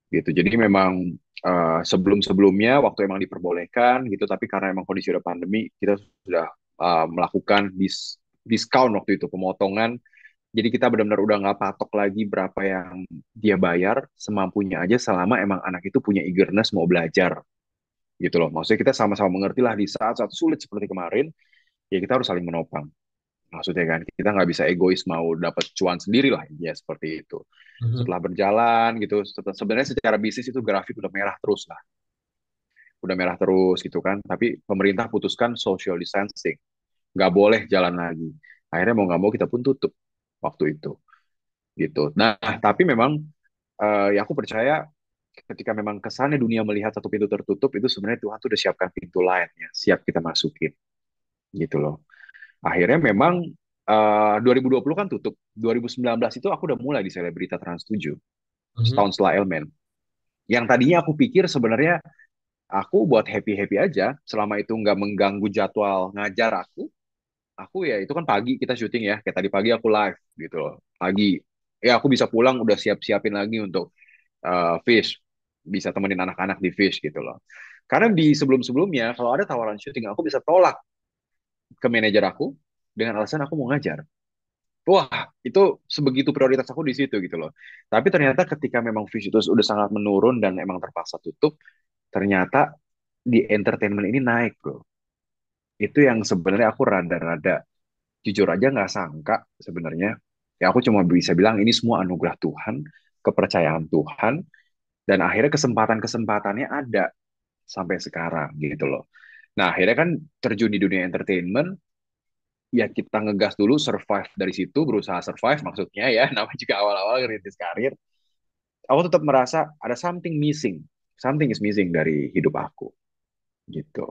Gitu. Jadi memang uh, sebelum-sebelumnya waktu emang diperbolehkan gitu, tapi karena emang kondisi udah pandemi, kita sudah uh, melakukan dis diskon waktu itu, pemotongan. Jadi kita benar-benar udah nggak patok lagi berapa yang dia bayar, semampunya aja selama emang anak itu punya eagerness mau belajar gitu loh. Maksudnya kita sama-sama mengerti lah di saat-saat sulit seperti kemarin, ya kita harus saling menopang. Maksudnya kan kita nggak bisa egois mau dapat cuan sendiri lah ya seperti itu. Mm-hmm. Setelah berjalan gitu, sebenarnya secara bisnis itu grafik udah merah terus lah, udah merah terus gitu kan. Tapi pemerintah putuskan social distancing, nggak boleh jalan lagi. Akhirnya mau nggak mau kita pun tutup waktu itu gitu. Nah tapi memang uh, ya aku percaya ketika memang kesannya dunia melihat satu pintu tertutup itu sebenarnya Tuhan tuh udah siapkan pintu lainnya siap kita masukin gitu loh akhirnya memang eh, uh, 2020 kan tutup 2019 itu aku udah mulai di selebrita trans 7 mm-hmm. setahun setelah Elmen yang tadinya aku pikir sebenarnya aku buat happy happy aja selama itu nggak mengganggu jadwal ngajar aku aku ya itu kan pagi kita syuting ya kayak tadi pagi aku live gitu loh pagi ya aku bisa pulang udah siap siapin lagi untuk uh, fish bisa temenin anak-anak di Fish gitu loh. Karena di sebelum-sebelumnya kalau ada tawaran syuting aku bisa tolak ke manajer aku dengan alasan aku mau ngajar. Wah, itu sebegitu prioritas aku di situ gitu loh. Tapi ternyata ketika memang Fish itu sudah sangat menurun dan emang terpaksa tutup, ternyata di entertainment ini naik, bro. Itu yang sebenarnya aku rada-rada jujur aja nggak sangka sebenarnya. Ya aku cuma bisa bilang ini semua anugerah Tuhan, kepercayaan Tuhan, dan akhirnya kesempatan-kesempatannya ada sampai sekarang gitu loh. Nah, akhirnya kan terjun di dunia entertainment, ya kita ngegas dulu, survive dari situ, berusaha survive maksudnya ya, <laughs> nama juga awal-awal kritis karir. Aku tetap merasa ada something missing, something is missing dari hidup aku. Gitu.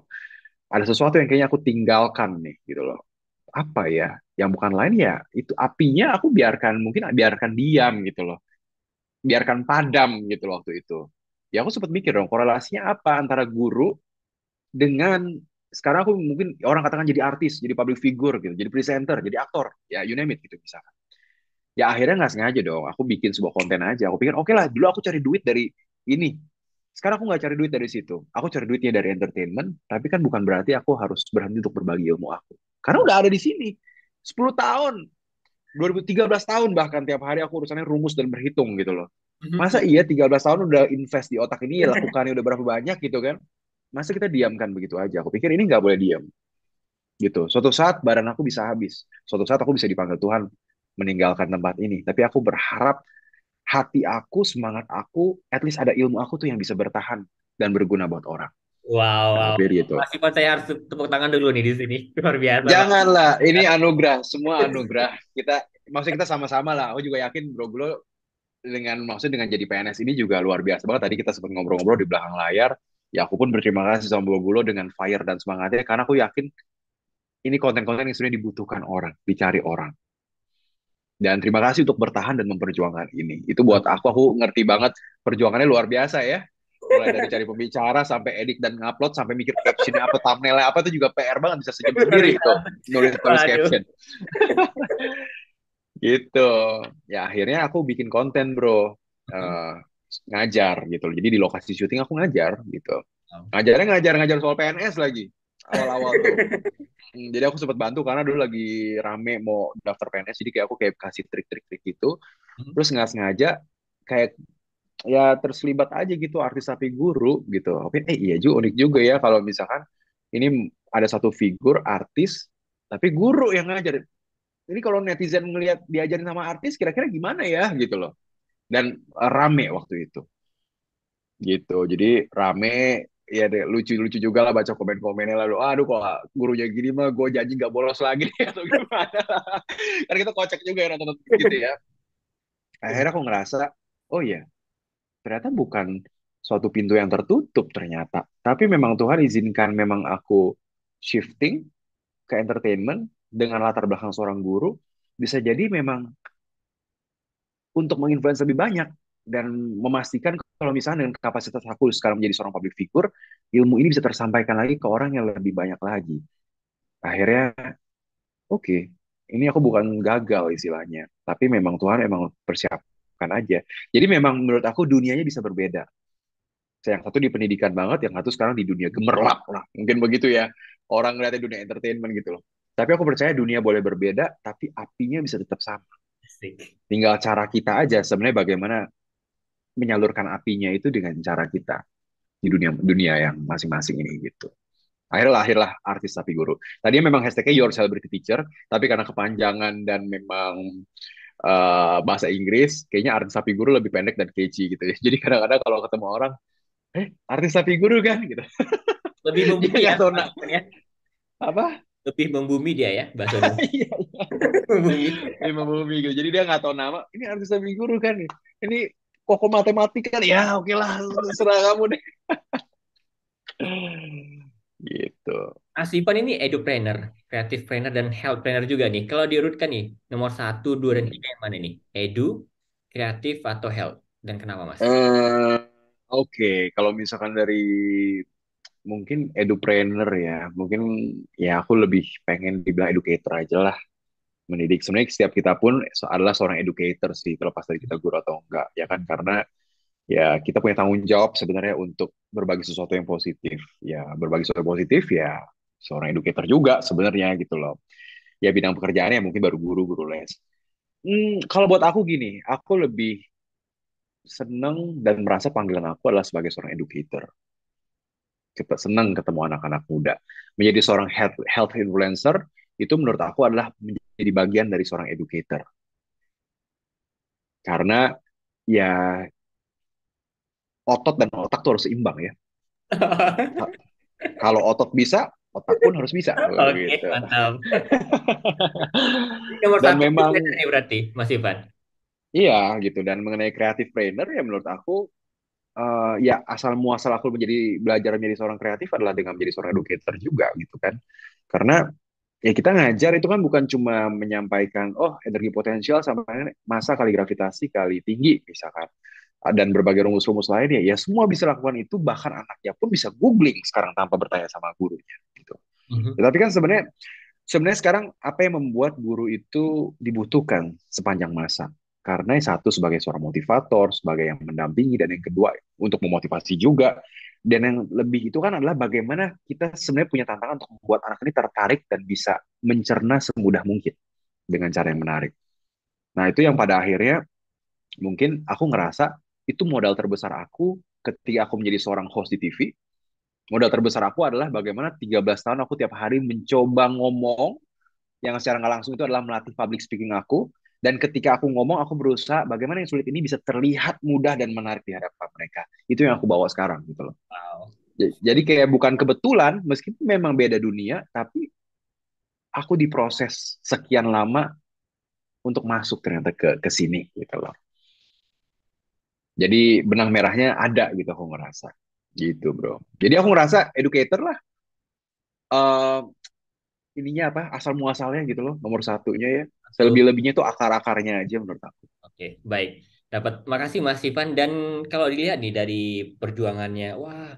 Ada sesuatu yang kayaknya aku tinggalkan nih gitu loh. Apa ya? Yang bukan lain ya itu apinya aku biarkan mungkin biarkan diam gitu loh biarkan padam gitu waktu itu. Ya aku sempat mikir dong korelasinya apa antara guru dengan sekarang aku mungkin orang katakan jadi artis, jadi public figure gitu, jadi presenter, jadi aktor, ya you name it gitu misalkan. Ya akhirnya nggak sengaja dong, aku bikin sebuah konten aja. Aku pikir oke okay lah, dulu aku cari duit dari ini. Sekarang aku nggak cari duit dari situ. Aku cari duitnya dari entertainment, tapi kan bukan berarti aku harus berhenti untuk berbagi ilmu aku. Karena udah ada di sini. 10 tahun 2013 tahun bahkan tiap hari aku urusannya rumus dan berhitung gitu loh. Mhm. Masa iya 13 tahun udah invest di otak ini ya lakukannya udah berapa banyak gitu kan. Masa kita diamkan begitu aja. Aku pikir ini nggak boleh diam. Gitu. Suatu saat badan aku bisa habis. Suatu saat aku bisa dipanggil Tuhan meninggalkan tempat ini. Tapi aku berharap hati aku, semangat aku, at least ada ilmu aku tuh yang bisa bertahan dan berguna buat orang. Wow, hampir gitu. Masih mau saya harus tepuk tangan dulu nih di sini, <laughs> luar biasa. Janganlah, ini ya. anugerah, semua <laughs> anugerah. Kita maksudnya kita sama-sama lah. Aku juga yakin Bro Glo dengan maksudnya dengan jadi PNS ini juga luar biasa banget. Tadi kita sempat ngobrol-ngobrol di belakang layar. Ya aku pun berterima kasih sama Bro Glo dengan fire dan semangatnya karena aku yakin ini konten-konten yang sebenarnya dibutuhkan orang, dicari orang. Dan terima kasih untuk bertahan dan memperjuangkan ini. Itu buat aku, aku ngerti banget perjuangannya luar biasa ya mulai dari cari pembicara sampai edit dan ngupload sampai mikir captionnya apa thumbnailnya apa itu juga PR banget bisa sejam sendiri itu nulis tulis caption <laughs> gitu ya akhirnya aku bikin konten bro uh, ngajar gitu jadi di lokasi syuting aku ngajar gitu oh. ngajarnya ngajar ngajar soal PNS lagi awal-awal tuh <laughs> hmm, jadi aku sempat bantu karena dulu lagi rame mau daftar PNS jadi kayak aku kayak kasih trik-trik gitu hmm. terus nggak sengaja kayak ya terselibat aja gitu artis tapi guru gitu. Tapi eh iya juga unik juga ya kalau misalkan ini ada satu figur artis tapi guru yang ngajarin. Ini kalau netizen ngelihat diajarin sama artis kira-kira gimana ya gitu loh. Dan rame waktu itu. Gitu. Jadi rame ya lucu-lucu juga lah baca komen-komennya lalu aduh kalau gurunya gini mah gue janji gak bolos lagi <laughs> atau gimana karena kita kocak juga ya nonton gitu ya akhirnya aku ngerasa oh iya ternyata bukan suatu pintu yang tertutup ternyata. Tapi memang Tuhan izinkan memang aku shifting ke entertainment dengan latar belakang seorang guru bisa jadi memang untuk menginfluence lebih banyak dan memastikan kalau misalnya dengan kapasitas aku sekarang menjadi seorang public figure, ilmu ini bisa tersampaikan lagi ke orang yang lebih banyak lagi. Akhirnya, oke, okay, ini aku bukan gagal istilahnya, tapi memang Tuhan emang persiap lakukan aja. Jadi memang menurut aku dunianya bisa berbeda. Yang satu di pendidikan banget, yang satu sekarang di dunia gemerlap lah. Mungkin begitu ya. Orang ngeliatnya dunia entertainment gitu loh. Tapi aku percaya dunia boleh berbeda, tapi apinya bisa tetap sama. Tinggal cara kita aja sebenarnya bagaimana menyalurkan apinya itu dengan cara kita di dunia dunia yang masing-masing ini gitu. Akhirnya lahirlah artis tapi guru. Tadinya memang hashtagnya Your Celebrity Teacher, tapi karena kepanjangan dan memang Eh, bahasa Inggris, kayaknya artis sapi guru lebih pendek dan kecil gitu ya. <laughs> Jadi kadang-kadang kalau ketemu orang, eh artis sapi guru kan gitu. <laughs> Lebih <laughs> membumi iya, ya. ya. ya Apa? Lebih membumi dia ya bahasa. Iya, iya, membumi. Lebih membumi gitu. Jadi dia nggak tahu nama. Ini artis sapi guru kan. Ini koko matematika kan. Ya oke okay lah, serah kamu deh. gitu. Mas Ipan ini edupreneur, kreatif planner dan health planner juga nih. Kalau diurutkan nih, nomor satu, dua, dan tiga yang mana nih? Edu, kreatif, atau health? Dan kenapa, Mas? Uh, Oke, okay. kalau misalkan dari mungkin edupreneur ya, mungkin ya aku lebih pengen dibilang educator aja lah. Mendidik. Sebenarnya setiap kita pun adalah seorang educator sih, terlepas dari kita guru atau enggak. Ya kan, karena ya kita punya tanggung jawab sebenarnya untuk berbagi sesuatu yang positif. Ya, berbagi sesuatu yang positif ya seorang educator juga sebenarnya gitu loh. Ya bidang pekerjaannya ya mungkin baru guru, guru les. Hmm, kalau buat aku gini, aku lebih seneng dan merasa panggilan aku adalah sebagai seorang educator. Kita seneng ketemu anak-anak muda. Menjadi seorang health, health influencer itu menurut aku adalah menjadi bagian dari seorang educator. Karena ya otot dan otak tuh harus seimbang ya. <laughs> <laughs> Kalau otot bisa, otak pun harus bisa. Oke, okay, gitu. mantap. <laughs> Nomor dan satu memang ini berarti Mas Ivan. Iya gitu dan mengenai kreatif trainer ya menurut aku uh, ya asal muasal aku menjadi belajar menjadi seorang kreatif adalah dengan menjadi seorang educator juga gitu kan. Karena ya kita ngajar itu kan bukan cuma menyampaikan oh energi potensial sama masa kali gravitasi kali tinggi misalkan ah, dan berbagai rumus-rumus lainnya, ya semua bisa lakukan itu, bahkan anaknya pun bisa googling sekarang tanpa bertanya sama gurunya. Mm-hmm. Ya, tapi kan sebenarnya sebenarnya sekarang apa yang membuat guru itu dibutuhkan sepanjang masa? Karena satu sebagai seorang motivator, sebagai yang mendampingi, dan yang kedua untuk memotivasi juga. Dan yang lebih itu kan adalah bagaimana kita sebenarnya punya tantangan untuk membuat anak ini tertarik dan bisa mencerna semudah mungkin dengan cara yang menarik. Nah itu yang pada akhirnya mungkin aku ngerasa itu modal terbesar aku ketika aku menjadi seorang host di TV modal terbesar aku adalah bagaimana 13 tahun aku tiap hari mencoba ngomong yang secara nggak langsung itu adalah melatih public speaking aku dan ketika aku ngomong aku berusaha bagaimana yang sulit ini bisa terlihat mudah dan menarik di hadapan mereka itu yang aku bawa sekarang gitu loh jadi kayak bukan kebetulan meskipun memang beda dunia tapi aku diproses sekian lama untuk masuk ternyata ke ke sini gitu loh jadi benang merahnya ada gitu aku ngerasa Gitu, Bro. Jadi aku ngerasa educator lah eh ininya apa? Asal muasalnya gitu loh, nomor satunya ya. Selebih-lebihnya tuh akar-akarnya aja menurut aku. Oke, baik. Dapat makasih Mas Ivan dan kalau dilihat nih dari perjuangannya, wah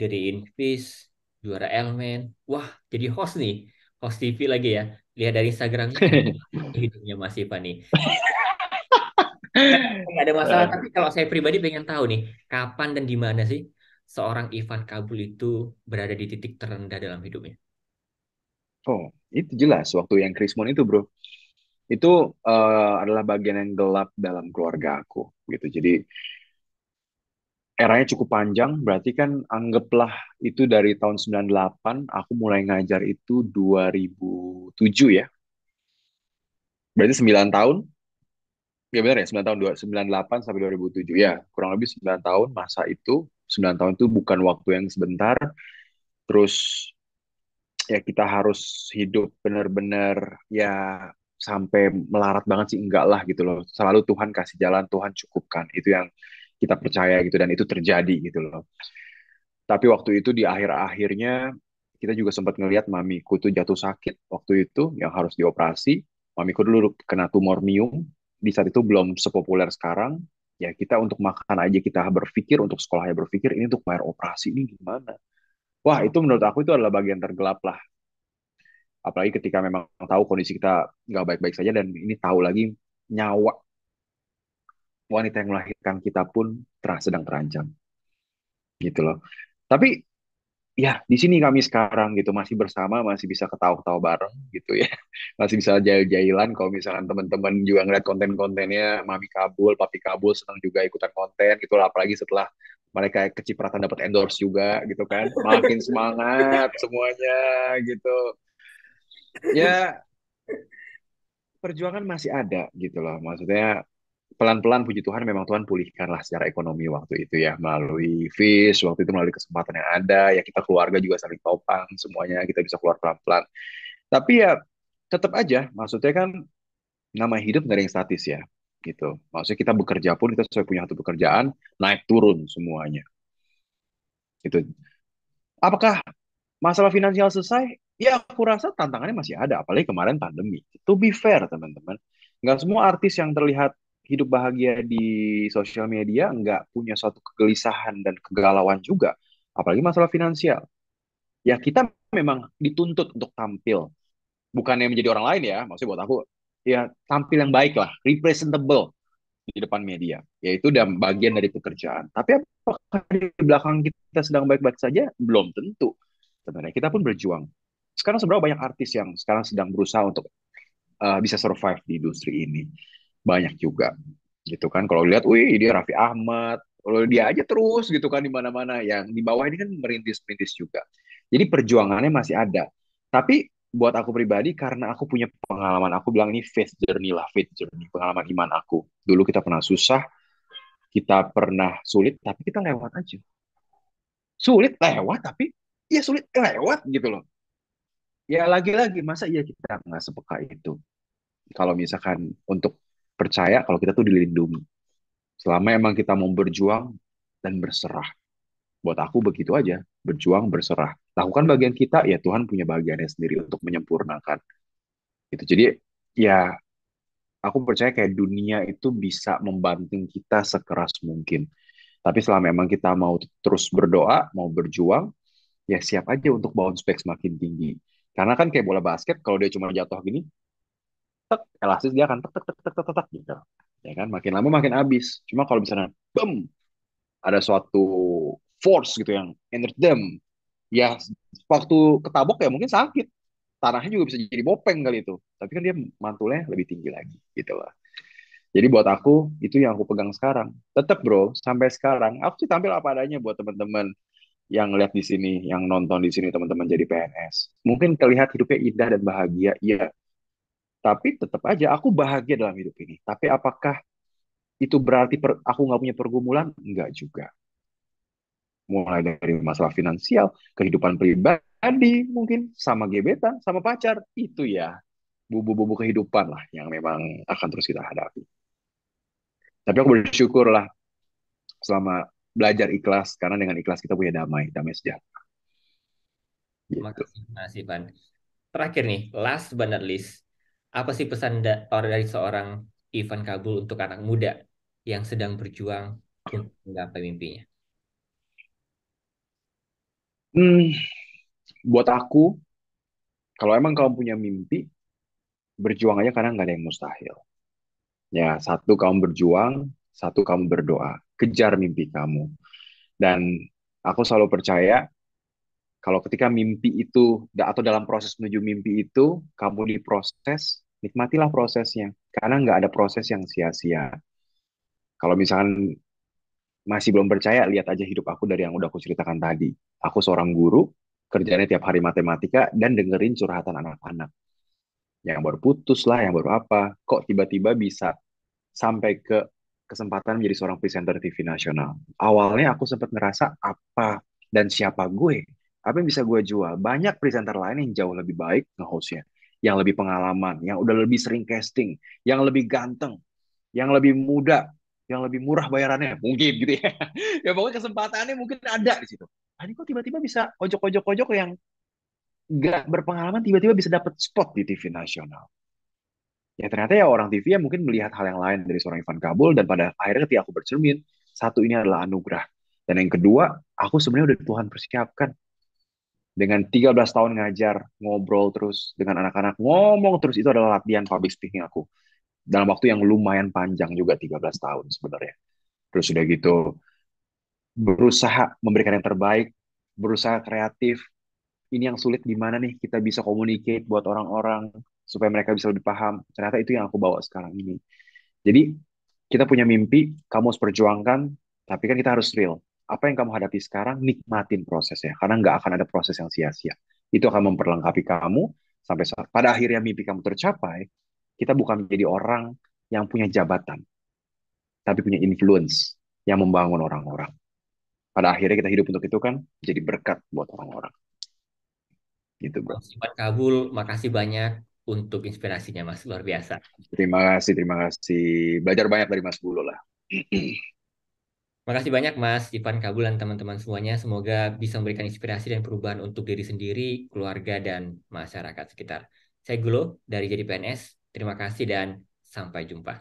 dari Invis, juara Elmen. Wah, jadi host nih. Host TV lagi ya. Lihat dari Instagramnya <laughs> hidupnya Mas Ivan nih nggak ada masalah. Tapi kalau saya pribadi pengen tahu nih, kapan dan di mana sih seorang Ivan Kabul itu berada di titik terendah dalam hidupnya? Oh, itu jelas waktu yang krismon itu, bro. Itu uh, adalah bagian yang gelap dalam keluarga aku, gitu. Jadi eranya cukup panjang, berarti kan anggaplah itu dari tahun 98, aku mulai ngajar itu 2007 ya. Berarti 9 tahun, ya benar ya 9 tahun 98 sampai 2007 ya kurang lebih 9 tahun masa itu 9 tahun itu bukan waktu yang sebentar terus ya kita harus hidup benar-benar ya sampai melarat banget sih enggak lah gitu loh selalu Tuhan kasih jalan Tuhan cukupkan itu yang kita percaya gitu dan itu terjadi gitu loh tapi waktu itu di akhir-akhirnya kita juga sempat ngelihat mamiku tuh jatuh sakit waktu itu yang harus dioperasi mamiku dulu kena tumor mium di saat itu belum sepopuler sekarang ya kita untuk makan aja kita berpikir untuk sekolahnya berpikir ini untuk bayar operasi ini gimana wah itu menurut aku itu adalah bagian tergelap lah apalagi ketika memang tahu kondisi kita nggak baik-baik saja dan ini tahu lagi nyawa wanita yang melahirkan kita pun terasa sedang terancam gitu loh tapi ya di sini kami sekarang gitu masih bersama masih bisa ketawa-ketawa bareng gitu ya <laughs> masih bisa jahil-jahilan kalau misalkan teman-teman juga ngeliat konten-kontennya mami kabul papi kabul senang juga ikutan konten gitu lah apalagi setelah mereka kecipratan dapat endorse juga gitu kan makin semangat semuanya gitu ya perjuangan masih ada gitu loh maksudnya pelan-pelan puji Tuhan memang Tuhan pulihkanlah secara ekonomi waktu itu ya melalui fish waktu itu melalui kesempatan yang ada ya kita keluarga juga saling topang semuanya kita bisa keluar pelan-pelan tapi ya tetap aja maksudnya kan nama hidup nggak ada yang statis ya gitu maksudnya kita bekerja pun kita sesuai punya satu pekerjaan naik turun semuanya itu apakah masalah finansial selesai ya aku rasa tantangannya masih ada apalagi kemarin pandemi to be fair teman-teman nggak semua artis yang terlihat hidup bahagia di sosial media nggak punya suatu kegelisahan dan kegalauan juga, apalagi masalah finansial. Ya kita memang dituntut untuk tampil, bukannya menjadi orang lain ya, maksudnya buat aku ya tampil yang baik lah, representable di depan media, yaitu dan bagian dari pekerjaan. Tapi apakah di belakang kita sedang baik-baik saja? Belum tentu. Sebenarnya kita pun berjuang. Sekarang seberapa banyak artis yang sekarang sedang berusaha untuk uh, bisa survive di industri ini banyak juga gitu kan kalau lihat wih dia Raffi Ahmad kalau dia aja terus gitu kan di mana-mana yang di bawah ini kan merintis-merintis juga jadi perjuangannya masih ada tapi buat aku pribadi karena aku punya pengalaman aku bilang ini faith journey lah faith journey pengalaman iman aku dulu kita pernah susah kita pernah sulit tapi kita lewat aja sulit lewat tapi ya sulit lewat gitu loh ya lagi-lagi masa ya kita nggak sepeka itu kalau misalkan untuk percaya kalau kita tuh dilindungi. Selama emang kita mau berjuang dan berserah. Buat aku begitu aja, berjuang, berserah. Lakukan bagian kita, ya Tuhan punya bagiannya sendiri untuk menyempurnakan. Gitu. Jadi ya aku percaya kayak dunia itu bisa membanting kita sekeras mungkin. Tapi selama emang kita mau terus berdoa, mau berjuang, ya siap aja untuk bounce back semakin tinggi. Karena kan kayak bola basket, kalau dia cuma jatuh gini, tek elastis dia akan tek tek tek tek tek tek gitu ya kan makin lama makin habis cuma kalau misalnya bum ada suatu force gitu yang enter them ya waktu ketabok ya mungkin sakit tanahnya juga bisa jadi bopeng kali itu tapi kan dia mantulnya lebih tinggi lagi gitu lah jadi buat aku itu yang aku pegang sekarang tetap bro sampai sekarang aku sih tampil apa adanya buat teman-teman yang lihat di sini yang nonton di sini teman-teman jadi PNS mungkin terlihat hidupnya indah dan bahagia iya tapi tetap aja aku bahagia dalam hidup ini. Tapi apakah itu berarti per, aku nggak punya pergumulan? Enggak juga. Mulai dari masalah finansial, kehidupan pribadi, mungkin sama gebetan, sama pacar, itu ya bubu-bubu kehidupan lah yang memang akan terus kita hadapi. Tapi aku bersyukur lah selama belajar ikhlas karena dengan ikhlas kita punya damai, damai sejahtera. Terima kasih, Pan. Terakhir nih, last but not least, apa sih pesan da dari seorang Ivan Kabul untuk anak muda yang sedang berjuang untuk menggapai mimpinya? Hmm, buat aku, kalau emang kamu punya mimpi, berjuang aja karena nggak ada yang mustahil. Ya, satu kamu berjuang, satu kamu berdoa, kejar mimpi kamu. Dan aku selalu percaya kalau ketika mimpi itu atau dalam proses menuju mimpi itu kamu diproses, nikmatilah prosesnya karena nggak ada proses yang sia-sia. Kalau misalkan masih belum percaya, lihat aja hidup aku dari yang udah aku ceritakan tadi. Aku seorang guru, kerjanya tiap hari matematika dan dengerin curhatan anak-anak. Yang baru putus lah, yang baru apa. Kok tiba-tiba bisa sampai ke kesempatan menjadi seorang presenter TV nasional. Awalnya aku sempat ngerasa apa dan siapa gue apa yang bisa gue jual banyak presenter lain yang jauh lebih baik nge-hostnya yang lebih pengalaman yang udah lebih sering casting yang lebih ganteng yang lebih muda yang lebih murah bayarannya mungkin gitu ya <laughs> ya pokoknya kesempatannya mungkin ada di situ tadi kok tiba-tiba bisa ojok-ojok-ojok yang gak berpengalaman tiba-tiba bisa dapat spot di TV nasional. Ya ternyata ya orang TV ya mungkin melihat hal yang lain dari seorang Ivan Kabul dan pada akhirnya ketika aku bercermin, satu ini adalah anugerah. Dan yang kedua, aku sebenarnya udah Tuhan persiapkan dengan 13 tahun ngajar, ngobrol terus dengan anak-anak, ngomong terus itu adalah latihan public speaking aku. Dalam waktu yang lumayan panjang juga 13 tahun sebenarnya. Terus sudah gitu berusaha memberikan yang terbaik, berusaha kreatif. Ini yang sulit di mana nih kita bisa communicate buat orang-orang supaya mereka bisa lebih paham. Ternyata itu yang aku bawa sekarang ini. Jadi kita punya mimpi, kamu harus perjuangkan, tapi kan kita harus real apa yang kamu hadapi sekarang, nikmatin prosesnya. Karena nggak akan ada proses yang sia-sia. Itu akan memperlengkapi kamu sampai saat, pada akhirnya mimpi kamu tercapai, kita bukan menjadi orang yang punya jabatan, tapi punya influence yang membangun orang-orang. Pada akhirnya kita hidup untuk itu kan jadi berkat buat orang-orang. Gitu, Bro. Mas Kabul, makasih banyak untuk inspirasinya, Mas. Luar biasa. Terima kasih, terima kasih. Belajar banyak dari Mas Bulo lah. <clears throat> Terima kasih banyak Mas Ivan Kabulan teman-teman semuanya. Semoga bisa memberikan inspirasi dan perubahan untuk diri sendiri, keluarga, dan masyarakat sekitar. Saya Gulo dari Jadi PNS. Terima kasih dan sampai jumpa.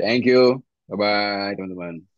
Thank you. Bye-bye teman-teman.